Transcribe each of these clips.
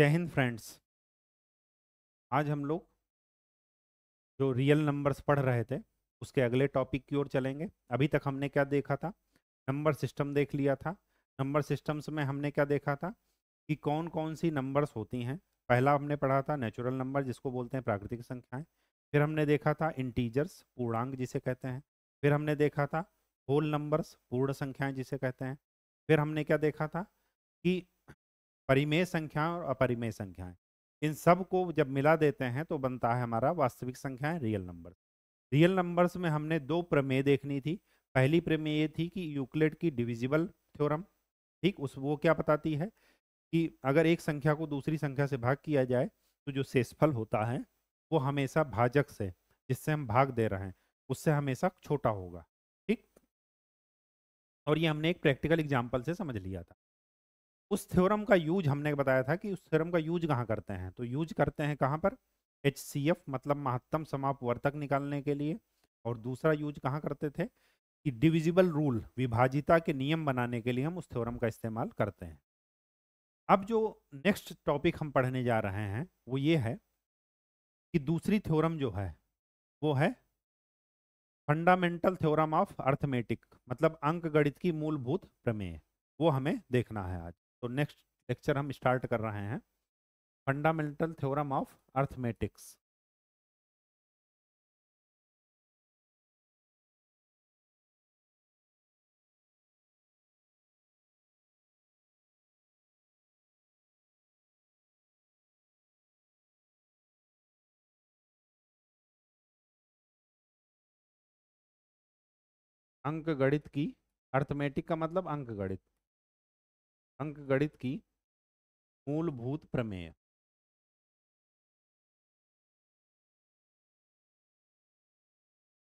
जय हिंद फ्रेंड्स आज हम लोग जो रियल नंबर्स पढ़ रहे थे उसके अगले टॉपिक की ओर चलेंगे अभी तक हमने क्या देखा था नंबर सिस्टम देख लिया था नंबर सिस्टम्स में हमने क्या देखा था कि कौन कौन सी नंबर्स होती हैं पहला हमने पढ़ा था नेचुरल नंबर जिसको बोलते हैं प्राकृतिक संख्याएं फिर हमने देखा था इंटीजर्स पूर्णांक जिसे कहते हैं फिर हमने देखा था होल नंबर्स पूर्ण संख्याएं जिसे कहते हैं फिर हमने क्या देखा था कि परिमेय संख्याएं और अपरिमेय संख्याएं इन सब को जब मिला देते हैं तो बनता है हमारा वास्तविक संख्याएं रियल नंबर रियल नंबर्स में हमने दो प्रमेय देखनी थी पहली प्रमेय ये थी कि यूक्लेट की डिविजिबल थ्योरम ठीक उस वो क्या बताती है कि अगर एक संख्या को दूसरी संख्या से भाग किया जाए तो जो शेषफल होता है वो हमेशा भाजक से जिससे हम भाग दे रहे हैं उससे हमेशा छोटा होगा ठीक और ये हमने एक प्रैक्टिकल एग्जाम्पल से समझ लिया था उस थ्योरम का यूज हमने बताया था कि उस थ्योरम का यूज कहाँ करते हैं तो यूज करते हैं कहाँ पर एच मतलब महत्तम समापवर्तक निकालने के लिए और दूसरा यूज कहाँ करते थे कि डिविजिबल रूल विभाजिता के नियम बनाने के लिए हम उस थ्योरम का इस्तेमाल करते हैं अब जो नेक्स्ट टॉपिक हम पढ़ने जा रहे हैं वो ये है कि दूसरी थ्योरम जो है वो है फंडामेंटल थ्योरम ऑफ अर्थमेटिक मतलब अंक गणित की मूलभूत प्रमेय वो हमें देखना है आज तो नेक्स्ट लेक्चर हम स्टार्ट कर रहे हैं फंडामेंटल थ्योरम ऑफ अर्थमेटिक्स अंक गणित की अर्थमेटिक का मतलब अंक गणित अंकगणित की मूलभूत प्रमेय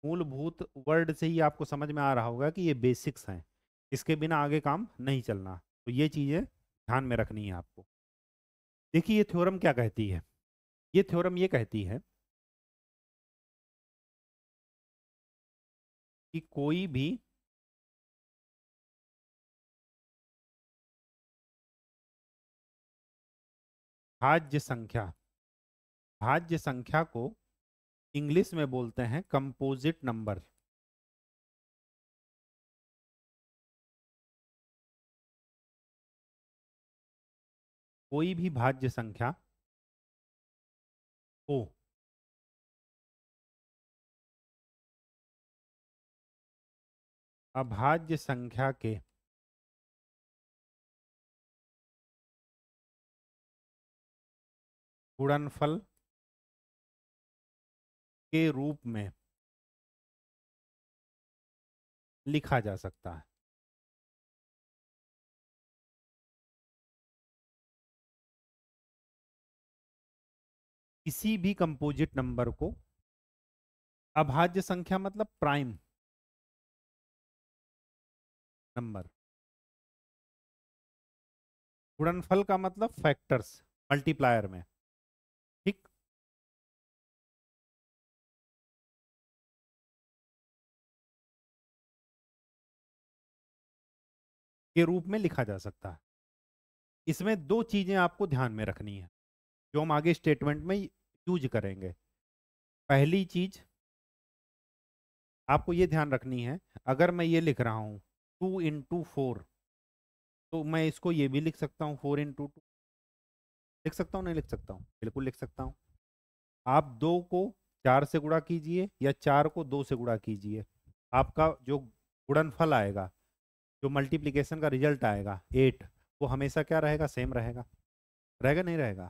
मूलभूत वर्ड से ही आपको समझ में आ रहा होगा कि ये बेसिक्स हैं इसके बिना आगे काम नहीं चलना तो ये चीज़ें ध्यान में रखनी है आपको देखिए ये थ्योरम क्या कहती है ये थ्योरम ये कहती है कि कोई भी भाज्य संख्या भाज्य संख्या को इंग्लिश में बोलते हैं कंपोजिट नंबर कोई भी भाज्य संख्या हो अभाज्य संख्या के गुणनफल के रूप में लिखा जा सकता है किसी भी कंपोजिट नंबर को अभाज्य संख्या मतलब प्राइम नंबर गुणनफल का मतलब फैक्टर्स मल्टीप्लायर में के रूप में लिखा जा सकता है इसमें दो चीज़ें आपको ध्यान में रखनी है जो हम आगे स्टेटमेंट में यूज करेंगे पहली चीज आपको ये ध्यान रखनी है अगर मैं ये लिख रहा हूँ टू इंटू फोर तो मैं इसको ये भी लिख सकता हूँ फोर इंटू टू लिख सकता हूँ नहीं लिख सकता हूँ बिल्कुल लिख सकता हूँ आप दो को चार से गुड़ा कीजिए या चार को दो से गुड़ा कीजिए आपका जो गुणनफल आएगा जो मल्टीप्लीकेशन का रिजल्ट आएगा एट वो हमेशा क्या रहेगा सेम रहेगा रहेगा नहीं रहेगा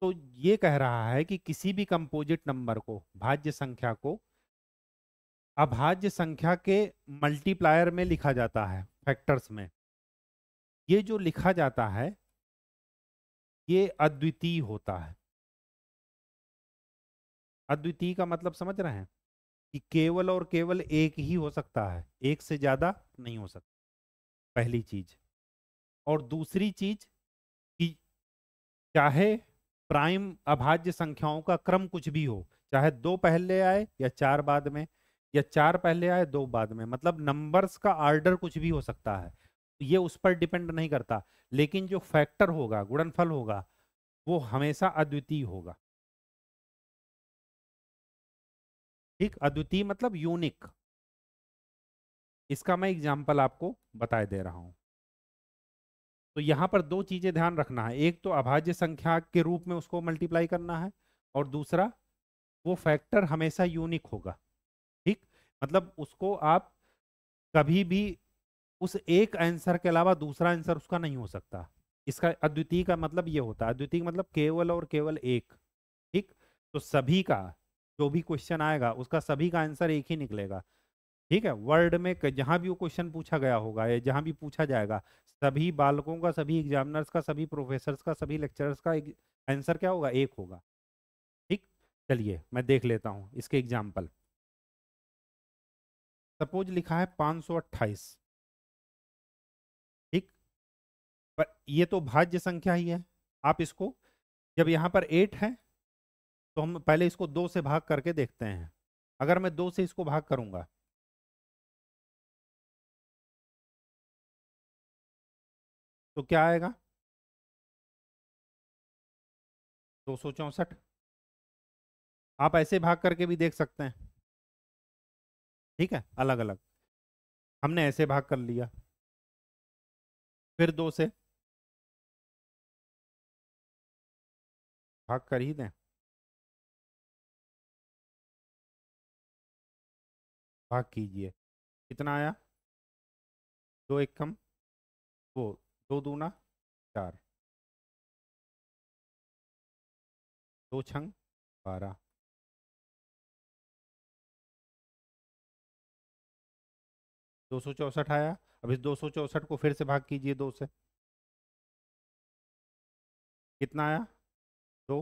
तो ये कह रहा है कि किसी भी कंपोजिट नंबर को भाज्य संख्या को अभाज्य संख्या के मल्टीप्लायर में लिखा जाता है फैक्टर्स में ये जो लिखा जाता है ये अद्वितीय होता है अद्वितीय का मतलब समझ रहे हैं कि केवल और केवल एक ही हो सकता है एक से ज्यादा नहीं हो सकता पहली चीज और दूसरी चीज कि चाहे प्राइम अभाज्य संख्याओं का क्रम कुछ भी हो चाहे दो पहले आए या चार बाद में या चार पहले आए दो बाद में मतलब नंबर्स का आर्डर कुछ भी हो सकता है ये उस पर डिपेंड नहीं करता लेकिन जो फैक्टर होगा गुणनफल होगा वो हमेशा अद्वितीय होगा ठीक अद्वितीय मतलब यूनिक इसका मैं एग्जाम्पल आपको बताए दे रहा हूं तो यहां पर दो चीजें ध्यान रखना है एक तो अभाज्य संख्या के रूप में उसको मल्टीप्लाई करना है और दूसरा वो फैक्टर हमेशा यूनिक होगा ठीक मतलब उसको आप कभी भी उस एक आंसर के अलावा दूसरा आंसर उसका नहीं हो सकता इसका अद्वितीय का मतलब ये होता है अद्वितीय मतलब केवल और केवल एक ठीक तो सभी का जो भी क्वेश्चन आएगा उसका सभी का आंसर एक ही निकलेगा ठीक है वर्ड में जहाँ भी वो क्वेश्चन पूछा गया होगा या जहाँ भी पूछा जाएगा सभी बालकों का सभी एग्जामिनर्स का सभी प्रोफेसर्स का सभी लेक्चरर्स का आंसर क्या होगा एक होगा ठीक चलिए मैं देख लेता हूँ इसके एग्जाम्पल सपोज लिखा है 528 ठीक पर ये तो भाज्य संख्या ही है आप इसको जब यहाँ पर एट है तो हम पहले इसको दो से भाग करके देखते हैं अगर मैं दो से इसको भाग करूंगा तो क्या आएगा दो सौ चौंसठ आप ऐसे भाग करके भी देख सकते हैं ठीक है अलग अलग हमने ऐसे भाग कर लिया फिर दो से भाग कर ही दें भाग हाँ, कीजिए कितना आया दो एक कम दो दो दूना चार दो छंग बारह दो सौ चौसठ आया अब इस दो सौ चौसठ को फिर से भाग कीजिए दो से कितना आया दो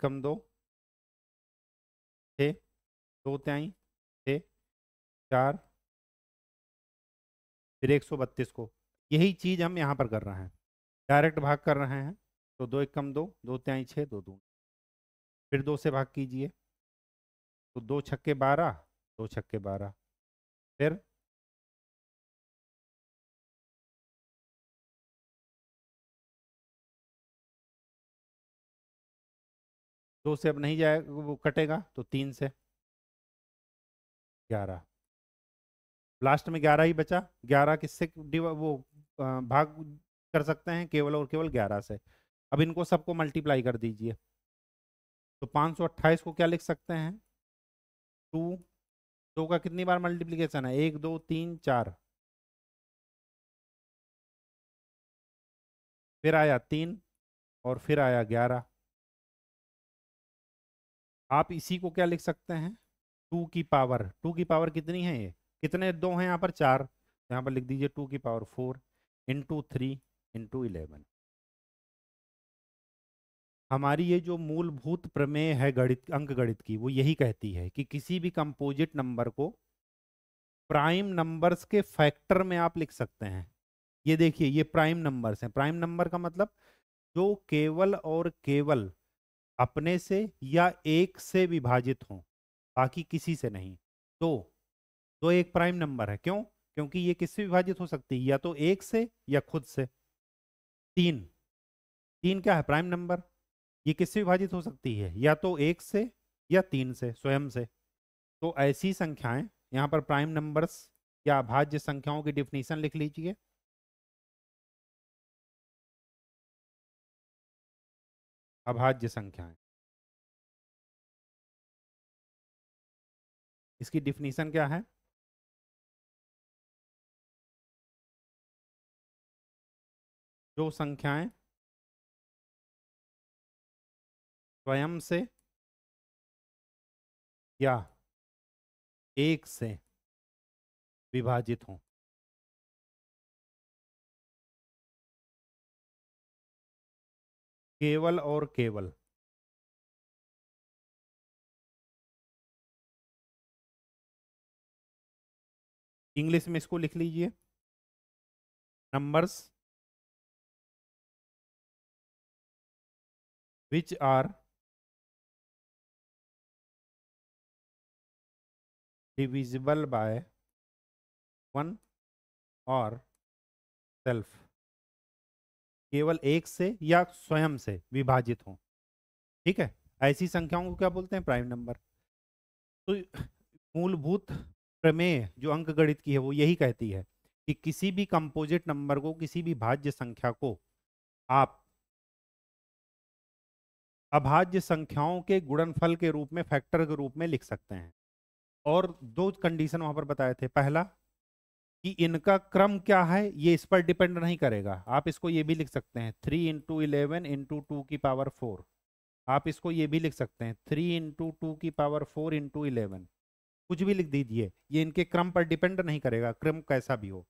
कम दो छः दो त्याई चार फिर एक सौ बत्तीस को यही चीज़ हम यहाँ पर कर रहे हैं डायरेक्ट भाग कर रहे हैं तो दो एक कम दो दो त्याई छः दो दो फिर दो से भाग कीजिए तो दो छक्के बारह दो छक्के बारह फिर दो से अब नहीं जाएगा वो कटेगा तो तीन से ग्यारह लास्ट में ग्यारह ही बचा ग्यारह किससे वो भाग कर सकते हैं केवल और केवल ग्यारह से अब इनको सबको मल्टीप्लाई कर दीजिए तो पाँच सौ अट्ठाईस को क्या लिख सकते हैं टू दो का कितनी बार मल्टीप्लीकेशन है एक दो तीन चार फिर आया तीन और फिर आया ग्यारह आप इसी को क्या लिख सकते हैं टू की पावर टू की पावर कितनी है ये कितने दो हैं यहाँ पर चार तो यहाँ पर लिख दीजिए टू की power four into three into eleven हमारी ये जो मूलभूत प्रमेय है गणित अंक गणित की वो यही कहती है कि किसी भी कंपोजिट नंबर को प्राइम नंबर्स के फैक्टर में आप लिख सकते हैं ये देखिए ये प्राइम नंबर्स हैं प्राइम नंबर का मतलब जो केवल और केवल अपने से या एक से विभाजित हों बाकी किसी से नहीं तो तो एक प्राइम नंबर है क्यों क्योंकि ये किससे विभाजित हो सकती है या तो एक से या खुद से तीन तीन क्या है प्राइम नंबर ये किससे विभाजित हो सकती है या तो एक से या तीन से स्वयं से तो ऐसी संख्याएं यहाँ पर प्राइम नंबर्स या अभाज्य संख्याओं की डिफिनीशन लिख लीजिए अभाज्य संख्याएं इसकी डिफिनीशन क्या है जो संख्याएं स्वयं से या एक से विभाजित हों केवल और केवल इंग्लिश में इसको लिख लीजिए numbers which are divisible by 1 और सेल्फ केवल एक से या स्वयं से विभाजित हो ठीक है ऐसी संख्याओं को क्या बोलते हैं प्राइम नंबर तो मूलभूत प्रमेय जो अंक गणित की है वो यही कहती है कि किसी भी कंपोजिट नंबर को किसी भी भाज्य संख्या को आप अभाज्य संख्याओं के गुणनफल के रूप में फैक्टर के रूप में लिख सकते हैं और दो कंडीशन वहां पर बताए थे पहला कि इनका क्रम क्या है ये इस पर डिपेंड नहीं करेगा आप इसको ये भी लिख सकते हैं three into eleven into two की पावर फोर आप इसको ये भी लिख सकते हैं थ्री इंटू टू की पावर फोर इंटू इलेवन कुछ भी लिख दीजिए ये इनके क्रम पर डिपेंड नहीं करेगा क्रम कैसा भी हो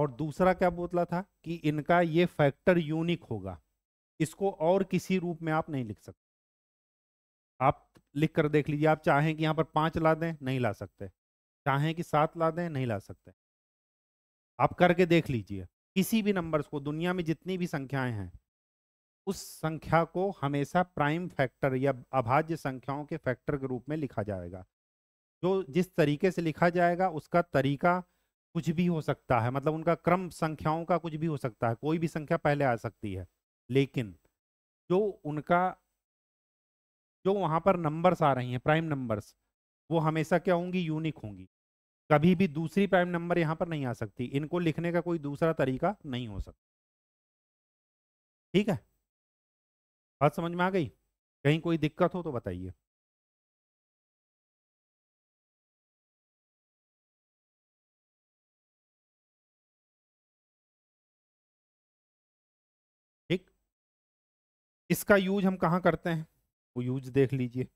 और दूसरा क्या बोतला था कि इनका ये फैक्टर यूनिक होगा इसको और किसी रूप में आप नहीं लिख सकते आप लिख कर देख लीजिए आप चाहें कि यहाँ पर पाँच ला दें नहीं ला सकते चाहें कि सात ला दें नहीं ला सकते आप करके देख लीजिए किसी भी नंबर्स को दुनिया में जितनी भी संख्याएं हैं उस संख्या को हमेशा प्राइम फैक्टर या अभाज्य संख्याओं के फैक्टर के रूप में लिखा जाएगा जो जिस तरीके से लिखा जाएगा उसका तरीका कुछ भी हो सकता है मतलब उनका क्रम संख्याओं का कुछ भी हो सकता है कोई भी संख्या पहले आ सकती है लेकिन जो उनका जो वहाँ पर नंबर्स आ रही हैं प्राइम नंबर्स वो हमेशा क्या होंगी यूनिक होंगी कभी भी दूसरी प्राइम नंबर यहाँ पर नहीं आ सकती इनको लिखने का कोई दूसरा तरीका नहीं हो सकता ठीक है बात समझ में आ गई कहीं कोई दिक्कत हो तो बताइए इसका यूज हम कहाँ करते हैं वो यूज देख लीजिए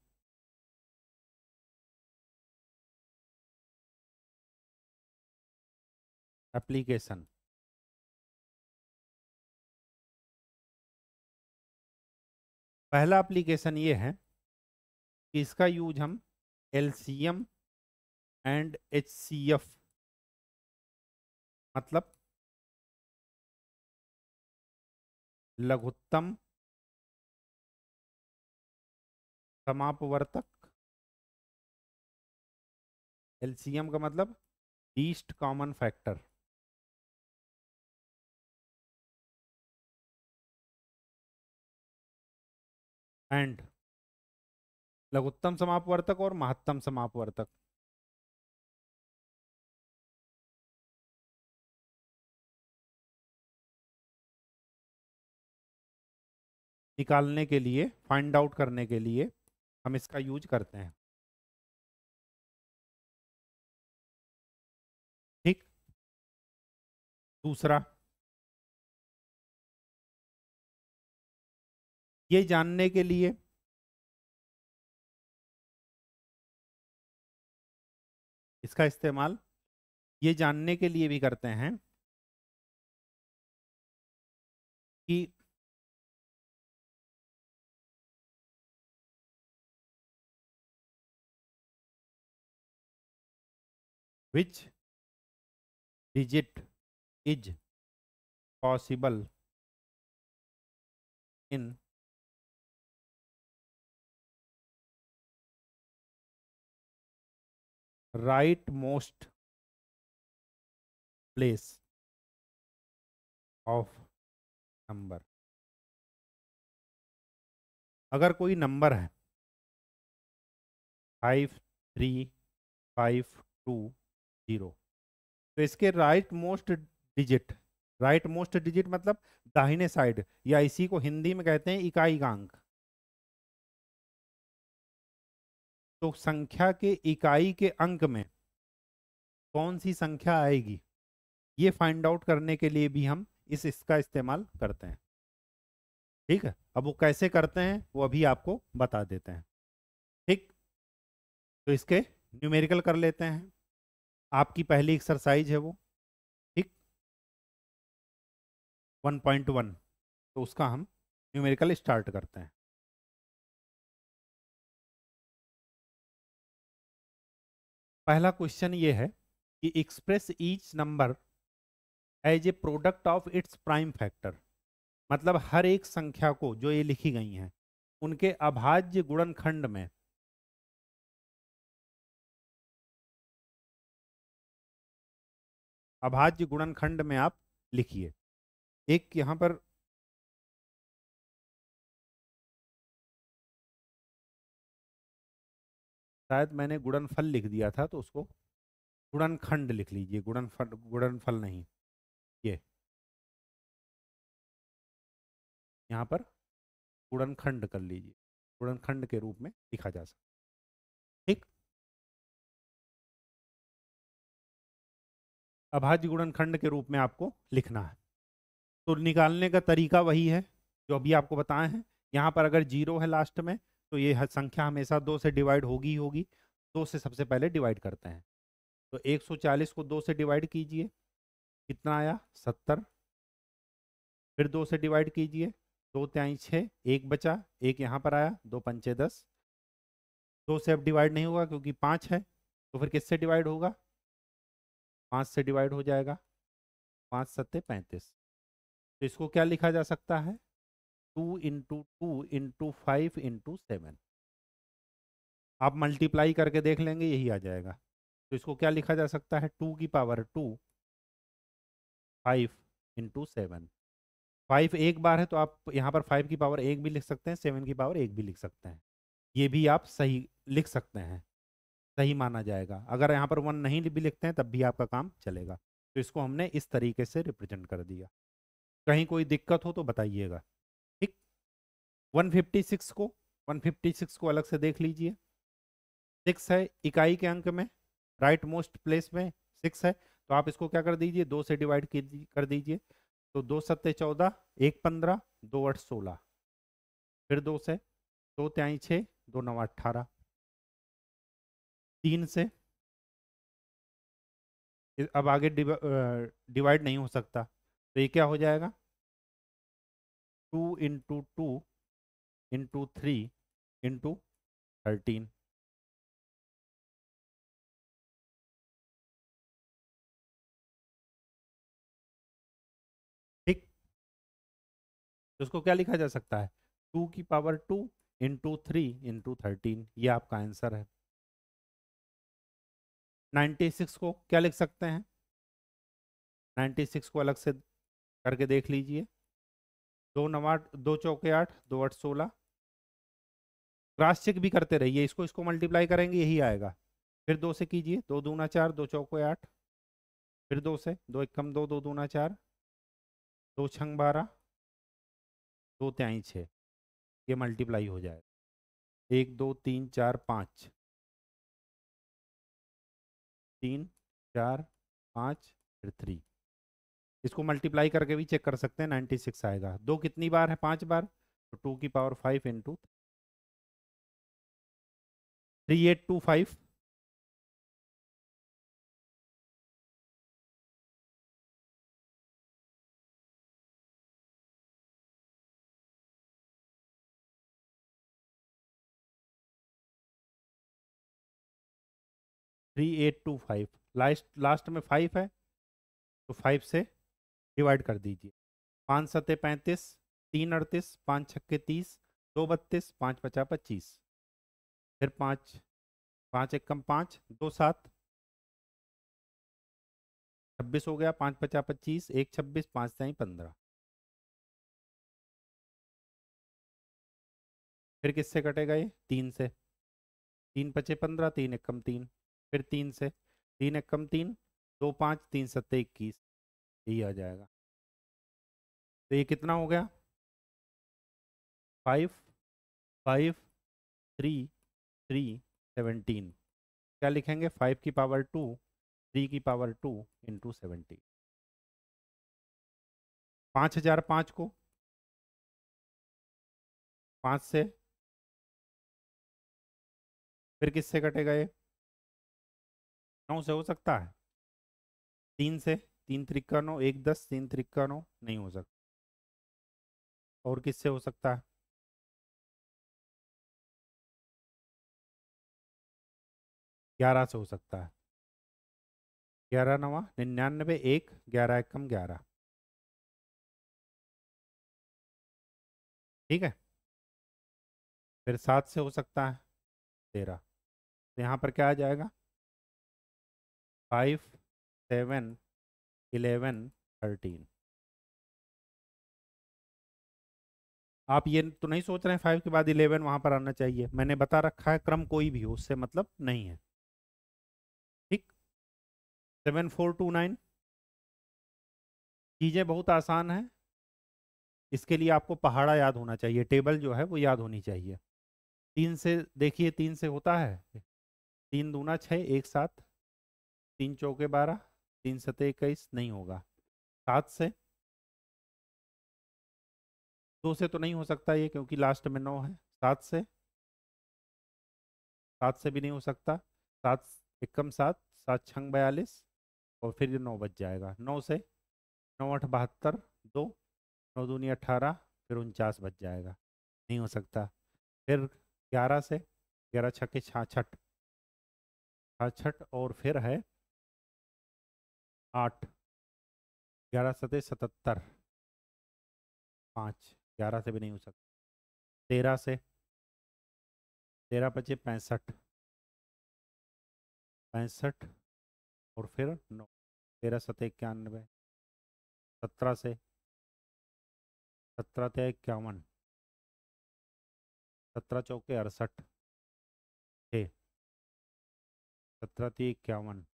एप्लीकेशन पहला एप्लीकेशन ये है कि इसका यूज हम L C M and H C F मतलब लघुत्तम समापवर्तक एलसीएम का मतलब लीस्ट कॉमन फैक्टर एंड लघुत्तम समापवर्तक और महत्तम समापवर्तक निकालने के लिए फाइंड आउट करने के लिए हम इसका यूज करते हैं ठीक दूसरा ये जानने के लिए इसका इस्तेमाल ये जानने के लिए भी करते हैं कि which digit is possible in right most place of number अगर कोई नंबर है five three five two zero तो इसके right most digit right most digit मतलब दाहिने साइड या इसी को हिंदी में कहते हैं इकाई गांग तो संख्या के इकाई के अंक में कौन सी संख्या आएगी ये फाइंड आउट करने के लिए भी हम इस इसका इस्तेमाल करते हैं ठीक है अब वो कैसे करते हैं वो अभी आपको बता देते हैं ठीक तो इसके न्यूमेरिकल कर लेते हैं आपकी पहली एक्सरसाइज है वो ठीक 1.1 तो उसका हम न्यूमेरिकल स्टार्ट करते हैं पहला क्वेश्चन ये है कि express each number as a product of its prime factor मतलब हर एक संख्या को जो ये लिखी गई हैं उनके अभाज्य गुणनखंड में अभाज्य गुणनखंड खंड में आप लिखिए एक यहां पर शायद मैंने गुणनफल लिख दिया था तो उसको गुणनखंड खंड लिख लीजिए गुणनफल गुणनफल नहीं ये यहाँ पर गुणनखंड कर लीजिए गुणनखंड के रूप में लिखा जा सकता ठीक अभाज्य गुणनखंड के रूप में आपको लिखना है तो निकालने का तरीका वही है जो अभी आपको बताए हैं यहाँ पर अगर जीरो है लास्ट में तो ये संख्या हमेशा दो से डिवाइड होगी ही होगी दो से सबसे पहले डिवाइड करते हैं तो 140 को दो से डिवाइड कीजिए कितना आया सत्तर फिर दो से डिवाइड कीजिए दो त्याई छः एक बचा एक यहाँ पर आया दो पंचे दस दो से अब डिवाइड नहीं होगा क्योंकि पाँच है तो फिर किससे डिवाइड होगा पाँच से डिवाइड हो जाएगा पाँच सत्ते पैंतीस तो इसको क्या लिखा जा सकता है two into two into five into seven आप मल्टीप्लाई करके देख लेंगे यही आ जाएगा तो इसको क्या लिखा जा सकता है टू की power two five into seven five एक बार है तो आप यहाँ पर फाइव की पावर एक भी लिख सकते हैं सेवन की पावर एक भी लिख सकते हैं ये भी आप सही लिख सकते हैं सही माना जाएगा अगर यहाँ पर वन नहीं भी लिखते हैं तब भी आपका काम चलेगा तो इसको हमने इस तरीके से रिप्रेजेंट कर दिया कहीं कोई दिक्कत हो तो बताइएगा ठीक 156 को 156 को अलग से देख लीजिए सिक्स है इकाई के अंक में राइट मोस्ट प्लेस में सिक्स है तो आप इसको क्या कर दीजिए दो से डिवाइड कर दीजिए तो दो सत्ते चौदह एक पंद्रह दो आठ सोलह फिर दो से दो त्याई छः दो नौ अट्ठारह तीन से अब आगे डिवाइड नहीं हो सकता तो ये क्या हो जाएगा two into two into three into thirteen ठीक उसको तो क्या लिखा जा सकता है टू की power two into three into thirteen ये आपका आंसर है 96 को क्या लिख सकते हैं 96 को अलग से करके देख लीजिए दो नवा दो चौके आठ दो आठ सोलह क्रास चेक भी करते रहिए इसको इसको मल्टीप्लाई करेंगे यही आएगा फिर दो से कीजिए दो दूना चार दो चौके आठ फिर दो से दो एक कम दो दो दूना चार दो छंग बारह दो त्याई छः ये मल्टीप्लाई हो जाएगा एक दो तीन चार पाँच तीन चार पाँच फिर थ्री इसको मल्टीप्लाई करके भी चेक कर सकते हैं नाइन्टी सिक्स आएगा दो कितनी बार है पाँच बार तो टू की power five into three eight two five three eight two five last last में फाइव है तो फाइव से डिवाइड कर दीजिए पाँच सते पैंतीस तीन अड़तीस पाँच छक्के तीस दो बत्तीस पाँच पचा पच्चीस फिर पाँच पाँच एक कम पाँच दो सात छब्बीस हो गया पाँच पचास पच्चीस एक छब्बीस पाँच साई पंद्रह फिर किससे कटेगा ये तीन से तीन पचे पंद्रह तीन एक कम तीन फिर तीन से तीन एक कम तीन दो पाँच तीन सत्तर इक्कीस यही आ जाएगा तो ये कितना हो गया five five three three seventeen क्या लिखेंगे फाइव की पावर टू थ्री की पावर टू इंटू सेवनटीन पाँच हजार पाँच को पाँच से फिर किससे कटेगा ये नौ से हो सकता है तीन से तीन त्रिक्का नौ एक दस तीन त्रिक्का नौ नहीं हो सकता और किससे हो सकता है ग्यारह से हो सकता है ग्यारह नवा निन्यानवे एक ग्यारह एकम ग्यारह ठीक है फिर सात से हो सकता है तेरह तो यहाँ पर क्या आ जाएगा फाइव सेवन इलेवन थर्टीन आप ये तो नहीं सोच रहे हैं फाइव के बाद इलेवन वहां पर आना चाहिए मैंने बता रखा है क्रम कोई भी हो उससे मतलब नहीं है ठीक सेवन फोर टू नाइन चीज़ें बहुत आसान है इसके लिए आपको पहाड़ा याद होना चाहिए टेबल जो है वो याद होनी चाहिए तीन से देखिए तीन से होता है तीन दूना छः एक साथ तीन चौके बारह तीन सतह इक्कीस नहीं होगा सात से दो से तो नहीं हो सकता ये क्योंकि लास्ट में नौ है सात से सात से भी नहीं हो सकता सात इक्कम सात सात छंग बयालीस और फिर ये नौ बच जाएगा नौ से नौ आठ बहत्तर दो नौ दूनी अट्ठारह फिर उनचास बच जाएगा नहीं हो सकता फिर ग्यारह से ग्यारह छक्के छाछठ छाछठ और फिर है आठ ग्यारह सते सतहत्तर पाँच ग्यारह से भी नहीं हो सकता तेरह से तेरह पचे पैंसठ पैंसठ और फिर नौ तेरह सते इक्यानवे सत्रह से सत्रह ते इक्यावन सत्रह चौके अड़सठ छः सत्रह ती इक्यावन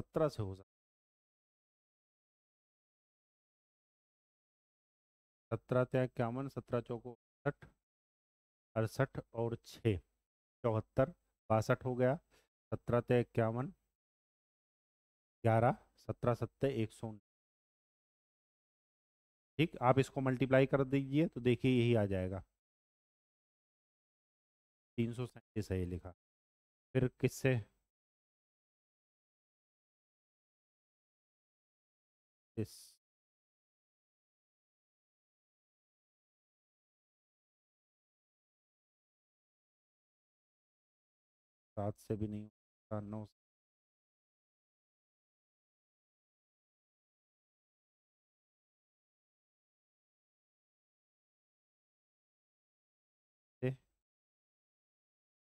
सत्रह से हो सकता सत्रह तय इक्यावन सत्रह चौको अड़सठ अड़सठ और छ चौहत्तर बासठ हो गया सत्रह तय इक्यावन ग्यारह सत्रह सत्तर एक सौ ठीक आप इसको मल्टीप्लाई कर दीजिए तो देखिए यही आ जाएगा तीन सौ सैंतीस है ये लिखा फिर किससे this सात से भी नहीं होगा नौ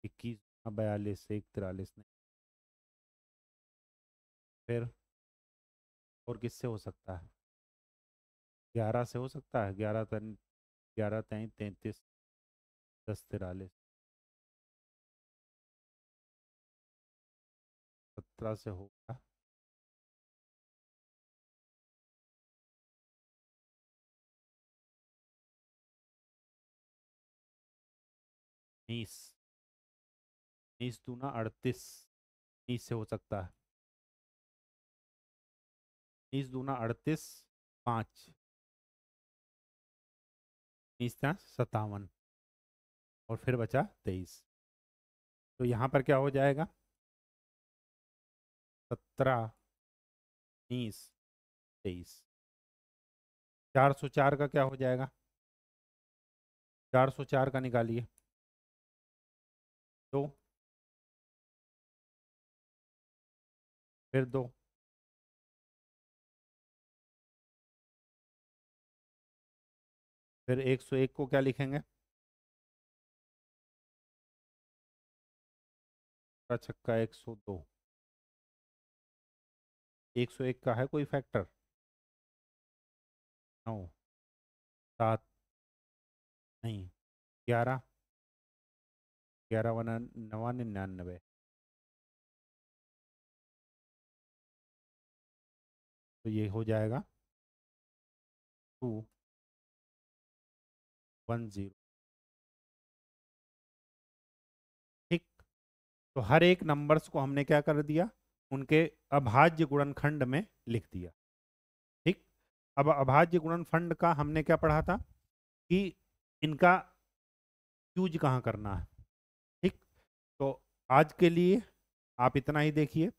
इक्कीस बयालीस एक तिरालीस नहीं फिर और किससे हो सकता है ग्यारह से हो सकता है ग्यारह तन ग्यारह तैं तैंतीस दस तिरालीस सत्रह से होगा उन्नीस उन्नीस दूना अड़तीस उन्नीस से हो सकता है उन्नीस दूना अड़तीस पाँच उन्नीस पाँच सत्तावन और फिर बचा तेईस तो यहाँ पर क्या हो जाएगा सत्रह उन्नीस तेईस चार सौ चार का क्या हो जाएगा चार सौ चार का निकालिए दो फिर दो फिर 101 को क्या लिखेंगे छक्का 102 101 का है कोई फैक्टर नौ सात नहीं ग्यारह ग्यारह वन नवा निन्यानबे तो ये हो जाएगा टू वन जीरो ठीक तो हर एक नंबर्स को हमने क्या कर दिया उनके अभाज्य गुणनखंड में लिख दिया ठीक अब अभाज्य गुणनखंड का हमने क्या पढ़ा था कि इनका यूज कहाँ करना है ठीक तो आज के लिए आप इतना ही देखिए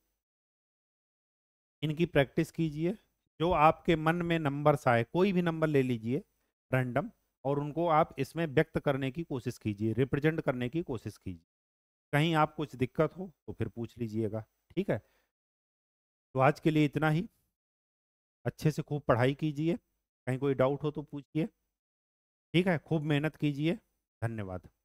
इनकी प्रैक्टिस कीजिए जो आपके मन में नंबर्स आए कोई भी नंबर ले लीजिए रैंडम और उनको आप इसमें व्यक्त करने की कोशिश कीजिए रिप्रेजेंट करने की कोशिश कीजिए कहीं आप कुछ दिक्कत हो तो फिर पूछ लीजिएगा ठीक है तो आज के लिए इतना ही अच्छे से खूब पढ़ाई कीजिए कहीं कोई डाउट हो तो पूछिए ठीक है खूब मेहनत कीजिए धन्यवाद